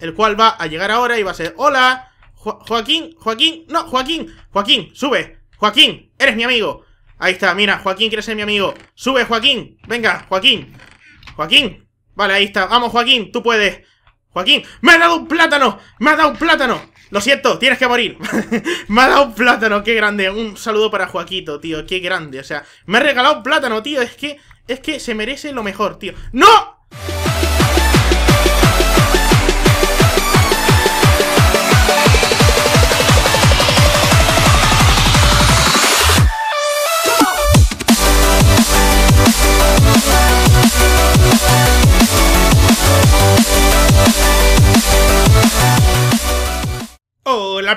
el cual va a llegar ahora y va a ser, hola, Joaquín, Joaquín, no, Joaquín, Joaquín, sube, Joaquín, eres mi amigo. Ahí está, mira, Joaquín quiere ser mi amigo. Sube, Joaquín, venga, Joaquín, Joaquín, vale, ahí está, vamos, Joaquín, tú puedes. Joaquín, me ha dado un plátano, me ha dado un plátano. Lo siento, tienes que morir. me ha dado un plátano, qué grande. Un saludo para Joaquito, tío, qué grande. O sea, me ha regalado un plátano, tío. Es que, es que se merece lo mejor, tío. ¡No!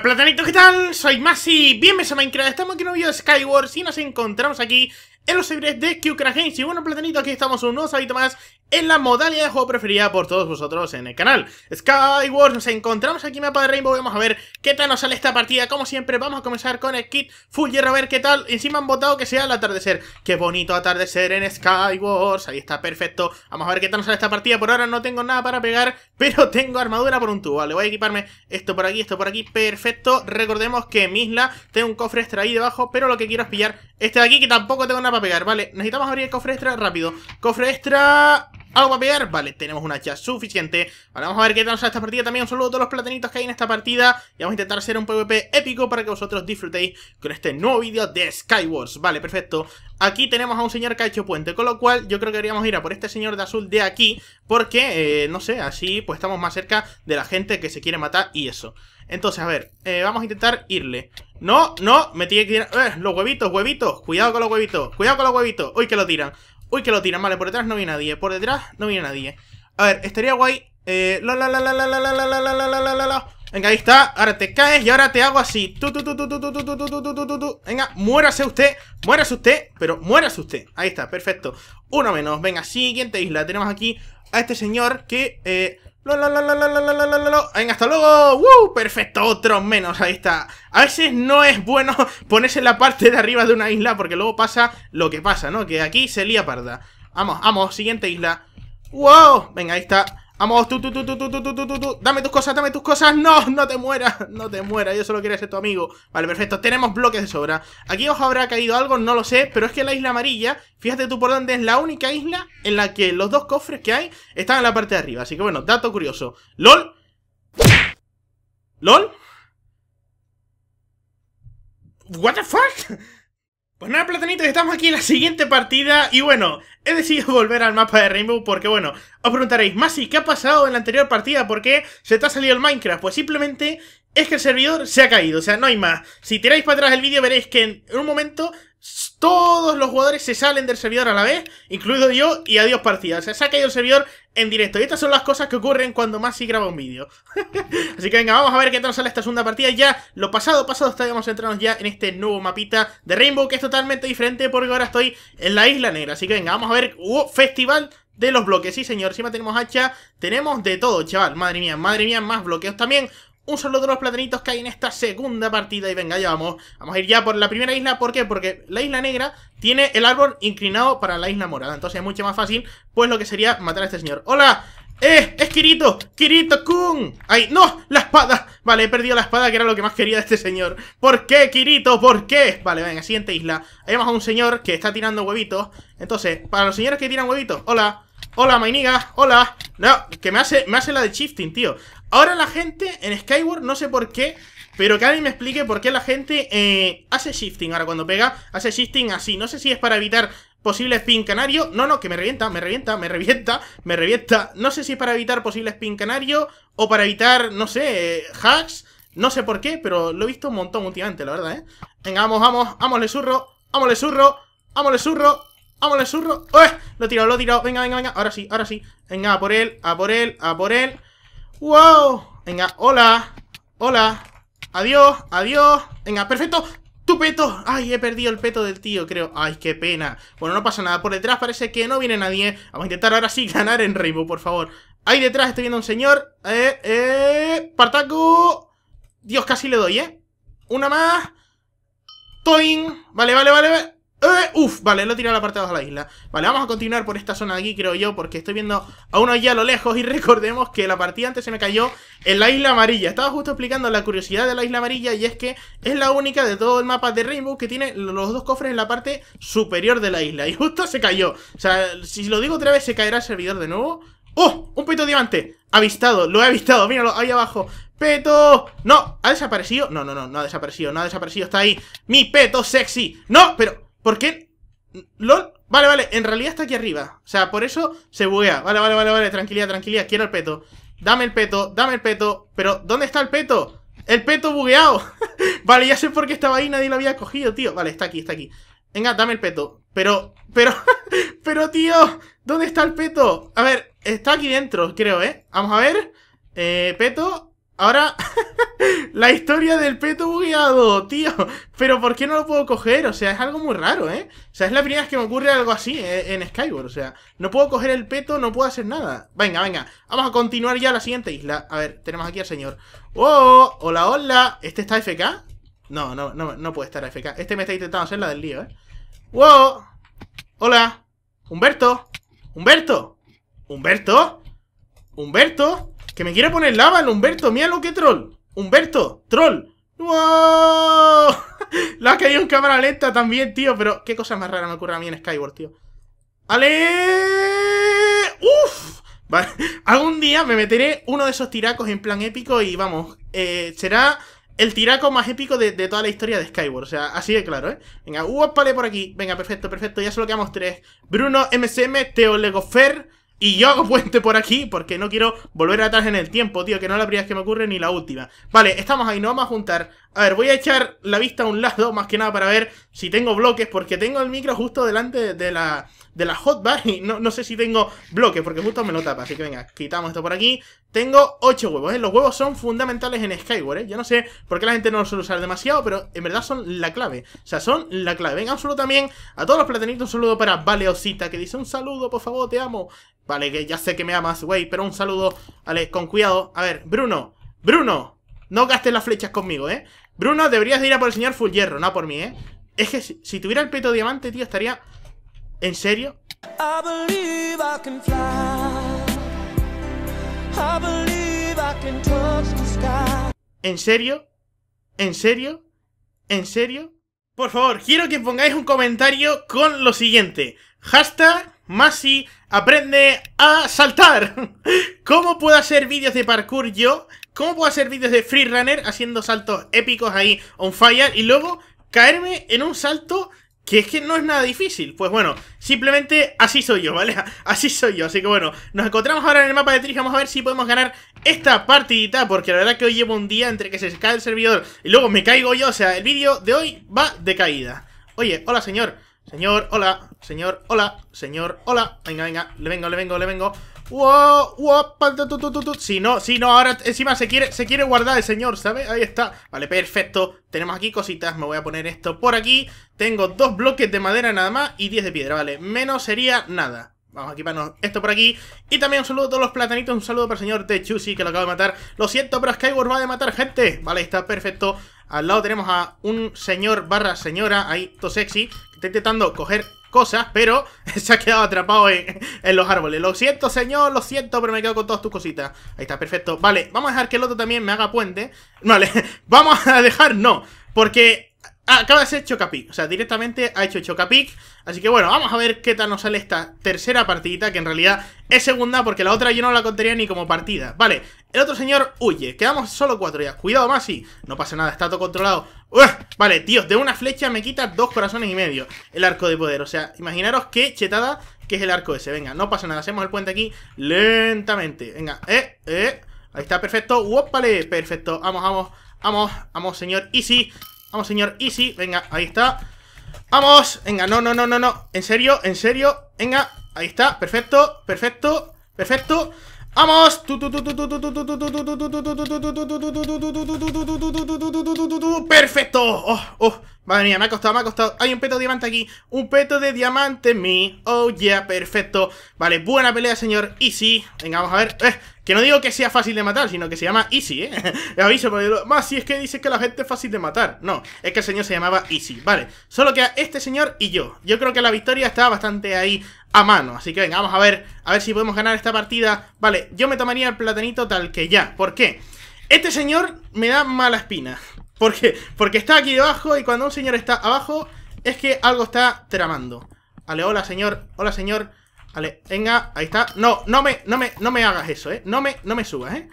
Platanito ¿qué tal? Soy Masi, bienvenidos a Minecraft, estamos aquí en un video de SkyWars y nos encontramos aquí en los servidores de que Games Y bueno platanito aquí estamos un nuevo sabito más en la modalidad de juego preferida por todos vosotros en el canal. Skywars, nos encontramos aquí en mapa de Rainbow, vamos a ver qué tal nos sale esta partida. Como siempre, vamos a comenzar con el kit full hierro, a ver qué tal. Encima han votado que sea el atardecer. Qué bonito atardecer en Skywars, ahí está, perfecto. Vamos a ver qué tal nos sale esta partida. Por ahora no tengo nada para pegar, pero tengo armadura por un tubo. Vale, voy a equiparme esto por aquí, esto por aquí, perfecto. Recordemos que Misla tengo un cofre extra ahí debajo, pero lo que quiero es pillar este de aquí, que tampoco tengo nada para pegar, ¿vale? Necesitamos abrir el cofre extra rápido. Cofre extra algo para pegar. Vale, tenemos una hacha suficiente. Ahora vamos a ver qué tal a esta partida. También un saludo a todos los platanitos que hay en esta partida. Y vamos a intentar hacer un PvP épico para que vosotros disfrutéis con este nuevo vídeo de Skywars. Vale, perfecto. Aquí tenemos a un señor que ha hecho puente, con lo cual yo creo que deberíamos ir a por este señor de azul de aquí, porque, eh, no sé, así pues estamos más cerca de la gente que se quiere matar y eso. Entonces, a ver, eh, vamos a intentar irle. No, no, me tiene que tirar... Eh, los huevitos, huevitos, cuidado con los huevitos, cuidado con los huevitos. Uy, que lo tiran. Uy, que lo tiran. Vale, por detrás no viene nadie. Por detrás no viene nadie. A ver, estaría guay. Eh, la Venga, ahí está. Ahora te caes y ahora te hago así. Tu, tu, tu, tu, tu, tu, tu, tu, tu, tu, tu, Venga, muérase usted. Muérase usted, pero muérase usted. Ahí está, perfecto. Uno menos. Venga, siguiente isla. Tenemos aquí a este señor que... Eh, Venga, hasta luego. Perfecto, otro menos. Ahí está. A veces no es bueno ponerse en la parte de arriba de una isla porque luego pasa lo que pasa, ¿no? Que aquí se lía parda. Vamos, vamos, siguiente isla. ¡Wow! Venga, ahí está. Vamos, tú, tú, tú, tú, tú, tú, tú, tú, tú, Dame tus cosas, dame tus cosas. No, no te mueras, no te mueras. Yo solo quería ser tu amigo. Vale, perfecto. Tenemos bloques de sobra. Aquí os habrá caído algo, no lo sé. Pero es que la isla amarilla, fíjate tú por dónde es la única isla en la que los dos cofres que hay están en la parte de arriba. Así que bueno, dato curioso. LOL. LOL. What the fuck? Pues nada, platanitos, estamos aquí en la siguiente partida y bueno, he decidido volver al mapa de Rainbow porque bueno, os preguntaréis, Masi, ¿qué ha pasado en la anterior partida? ¿Por qué se te ha salido el Minecraft? Pues simplemente es que el servidor se ha caído, o sea, no hay más. Si tiráis para atrás el vídeo veréis que en un momento todos los jugadores se salen del servidor a la vez, incluido yo, y adiós partida. se ha caído el servidor en directo. Y estas son las cosas que ocurren cuando más si graba un vídeo. Así que venga, vamos a ver qué tal sale esta segunda partida. Ya lo pasado, pasado, estaríamos entrando ya en este nuevo mapita de Rainbow, que es totalmente diferente porque ahora estoy en la Isla Negra. Así que venga, vamos a ver... Uh, festival de los bloques, sí señor, encima tenemos hacha, tenemos de todo, chaval, madre mía, madre mía, más bloqueos también un solo de los platanitos que hay en esta segunda partida. Y venga, ya vamos. Vamos a ir ya por la primera isla. ¿Por qué? Porque la isla negra tiene el árbol inclinado para la isla morada. Entonces es mucho más fácil, pues lo que sería matar a este señor. ¡Hola! ¡Eh! ¡Es Kirito! ¡Kirito Kun! ¡Ay! ¡No! ¡La espada! Vale, he perdido la espada que era lo que más quería de este señor ¿Por qué, Kirito? ¿Por qué? Vale, venga, siguiente isla Ahí vamos a un señor que está tirando huevitos Entonces, para los señores que tiran huevitos Hola Hola, mainiga, hola No, que me hace, me hace la de shifting, tío Ahora la gente en Skyward, no sé por qué Pero que alguien me explique por qué la gente eh, Hace shifting, ahora cuando pega Hace shifting así, no sé si es para evitar Posible spin canario, no, no, que me revienta Me revienta, me revienta, me revienta No sé si es para evitar posibles spin canario O para evitar, no sé, hacks No sé por qué, pero lo he visto un montón últimamente La verdad, eh Venga, vamos, vamos, vamos, le zurro Vamos, le zurro, zurro ¡Vámonos, zurro! ¡Eh! Lo he tirado, lo he tirado. Venga, venga, venga. Ahora sí, ahora sí. Venga, a por él, a por él, a por él. ¡Wow! Venga, hola. Hola. Adiós, adiós. Venga, perfecto. ¡Tu peto! ¡Ay, he perdido el peto del tío, creo! ¡Ay, qué pena! Bueno, no pasa nada. Por detrás parece que no viene nadie. Vamos a intentar ahora sí ganar en Rainbow, por favor. Ahí detrás estoy viendo un señor. ¡Eh, eh! ¡Partaco! Dios, casi le doy, ¿eh? Una más. Toin. vale, vale, vale. Eh, uf, vale, lo he tirado a la parte de abajo de la isla Vale, vamos a continuar por esta zona de aquí, creo yo Porque estoy viendo a uno allí a lo lejos Y recordemos que la partida antes se me cayó En la isla amarilla, estaba justo explicando La curiosidad de la isla amarilla y es que Es la única de todo el mapa de Rainbow que tiene Los dos cofres en la parte superior de la isla Y justo se cayó, o sea Si lo digo otra vez se caerá el servidor de nuevo ¡Oh! Un peto diamante, avistado Lo he avistado, míralo, ahí abajo ¡Peto! ¡No! ¿Ha desaparecido? No, no, no, no ha desaparecido, no ha desaparecido, está ahí ¡Mi peto sexy! ¡No! Pero... ¿Por qué? ¿LOL? Vale, vale, en realidad está aquí arriba. O sea, por eso se buguea. Vale, vale, vale, vale, tranquilidad, tranquilidad, quiero el peto. Dame el peto, dame el peto. Pero, ¿dónde está el peto? ¡El peto bugueado! vale, ya sé por qué estaba ahí, nadie lo había cogido, tío. Vale, está aquí, está aquí. Venga, dame el peto. Pero, pero, pero, tío, ¿dónde está el peto? A ver, está aquí dentro, creo, ¿eh? Vamos a ver. Eh, peto, Ahora, la historia del peto bugueado, tío. Pero ¿por qué no lo puedo coger? O sea, es algo muy raro, ¿eh? O sea, es la primera vez que me ocurre algo así eh, en, Skyward. O sea, no puedo coger el peto, no puedo hacer nada. Venga, venga. Vamos a continuar ya a la siguiente isla. A ver, tenemos aquí al señor. ¡Oh! Hola, hola. ¿Este está FK? No, no, no, no puede estar FK. Este me está intentando hacer la del lío, ¿eh? ¡Wow! Hola. Humberto. Humberto. Humberto. Humberto. Que me quiere poner lava Humberto. ¡Míralo, lo que troll. Humberto, troll. ¡Wow! La ha caído en cámara lenta también, tío. Pero qué cosa más rara me ocurre a mí en Skyward, tío. ¡Ale! ¡Uf! Vale. Algún día me meteré uno de esos tiracos en plan épico y vamos. Eh, será el tiraco más épico de, toda la historia de Skyward. O sea, así de claro, ¿eh? Venga, uh, por aquí. Venga, perfecto, perfecto. Ya solo quedamos tres. Bruno, MSM, Teo Legofer. Y yo hago puente por aquí porque no quiero volver atrás en el tiempo, tío, que no la primera vez que me ocurre ni la última. Vale, estamos ahí, no vamos a juntar. A ver, voy a echar la vista a un lado, más que nada para ver si tengo bloques, porque tengo el micro justo delante de la, de la hot y no, no sé si tengo bloques, porque justo me lo tapa. Así que venga, quitamos esto por aquí. Tengo ocho huevos, ¿eh? Los huevos son fundamentales en Skyward, ¿eh? Yo no sé por qué la gente no los suele usar demasiado, pero en verdad son la clave. O sea, son la clave. Venga, un saludo también a todos los platanitos. Un saludo para Valeosita, que dice un saludo, por favor, te amo. Vale, que ya sé que me amas, güey, pero un saludo. Vale, con cuidado. A ver, Bruno, Bruno, no gastes las flechas conmigo, ¿eh? Bruno, deberías de ir a por el señor Full Hierro, no por mí, ¿eh? Es que si, tuviera el peto diamante, tío, estaría ¿En serio? ¿En serio? ¿En serio? ¿En serio? Por favor, quiero que pongáis un comentario con lo siguiente. Hashtag Masi aprende a saltar. ¿Cómo puedo hacer vídeos de parkour yo? ¿Cómo puedo hacer vídeos de freerunner haciendo saltos épicos ahí on fire? Y luego caerme en un salto que es que no es nada difícil. Pues bueno, simplemente así soy yo, ¿vale? Así soy yo. Así que bueno, nos encontramos ahora en el mapa de Trish. Vamos a ver si podemos ganar esta partidita. Porque la verdad que hoy llevo un día entre que se cae el servidor y luego me caigo yo. O sea, el vídeo de hoy va de caída. Oye, hola señor. Señor, hola. Señor, hola. Señor, hola. Venga, venga. Le vengo, le vengo, le vengo. Wow, wow, Si no, si no, ahora encima se quiere, se quiere guardar el señor, ¿sabes? Ahí está. Vale, perfecto. Tenemos aquí cositas. Me voy a poner esto por aquí. Tengo dos bloques de madera nada más y diez de piedra, vale. Menos sería nada. Vamos a equiparnos esto por aquí. Y también un saludo a todos los platanitos. Un saludo para el señor Techusi que lo acaba de matar. Lo siento, pero Skyward va de matar gente. Vale, está perfecto. Al lado tenemos a un señor barra señora, ahí, todo sexy, que está intentando coger cosas, pero se ha quedado atrapado en, los árboles. Lo siento, señor, lo siento, pero me quedo con todas tus cositas. Ahí está, perfecto. Vale, vamos a dejar que el otro también me haga puente. Vale, vamos a dejar, no, porque Ah, acaba de hacer Chocapic. O sea, directamente ha hecho Chocapic. Así que bueno, vamos a ver qué tal nos sale esta tercera partidita, que en realidad es segunda, porque la otra yo no la contaría ni como partida. Vale, el otro señor huye. Quedamos solo cuatro ya. Cuidado, Masi. No pasa nada, está todo controlado. vale, tío, de una flecha me quita dos corazones y medio el arco de poder. O sea, imaginaros qué chetada que es el arco ese. Venga, no pasa nada. Hacemos el puente aquí lentamente. Venga, eh, eh. Ahí está, perfecto. ¡Wopale! perfecto. Vamos, vamos, vamos, vamos, señor. Y sí, Vamos, señor Easy, venga, ahí está Vamos, venga, no, no, no, no, no En serio, en serio, venga Ahí está, perfecto, perfecto, perfecto ¡Vamos! ¡Perfecto! ¡Oh! ¡Oh! Madre mía, me ha costado, me ha costado. Hay un peto de diamante aquí. Un peto de diamante en mí. Oh, yeah, perfecto. Vale, buena pelea, señor Easy. Venga, vamos a ver. Eh, que no digo que sea fácil de matar, sino que se llama Easy, ¿eh? Le aviso, porque Más si es que dice que la gente es fácil de matar. No, es que el señor se llamaba Easy. Vale, solo queda este señor y yo. Yo creo que la victoria está bastante ahí a mano. Así que venga, vamos a ver. A ver si podemos ganar esta partida. Vale, yo me tomaría el platanito tal que ya. ¿Por qué? Este señor me da mala espina. Porque, porque está aquí debajo y cuando un señor está abajo es que algo está tramando. Vale, hola señor, hola señor. Vale, venga, ahí está. No, no me, no me, no me hagas eso, ¿eh? No me, no me subas, ¿eh?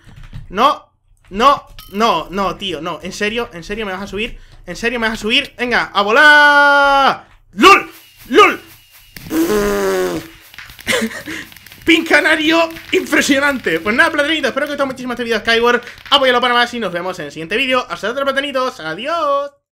No, no, no, no, tío, no. En serio, en serio me vas a subir. En serio me vas a subir. Venga, a volar. ¡Lul! ¡Lul! Pin canario impresionante. Pues nada, platanitos, espero que os muchísimo este video Skyward. Apoyalo para más y nos vemos en el siguiente vídeo. Hasta otro platanitos. Adiós.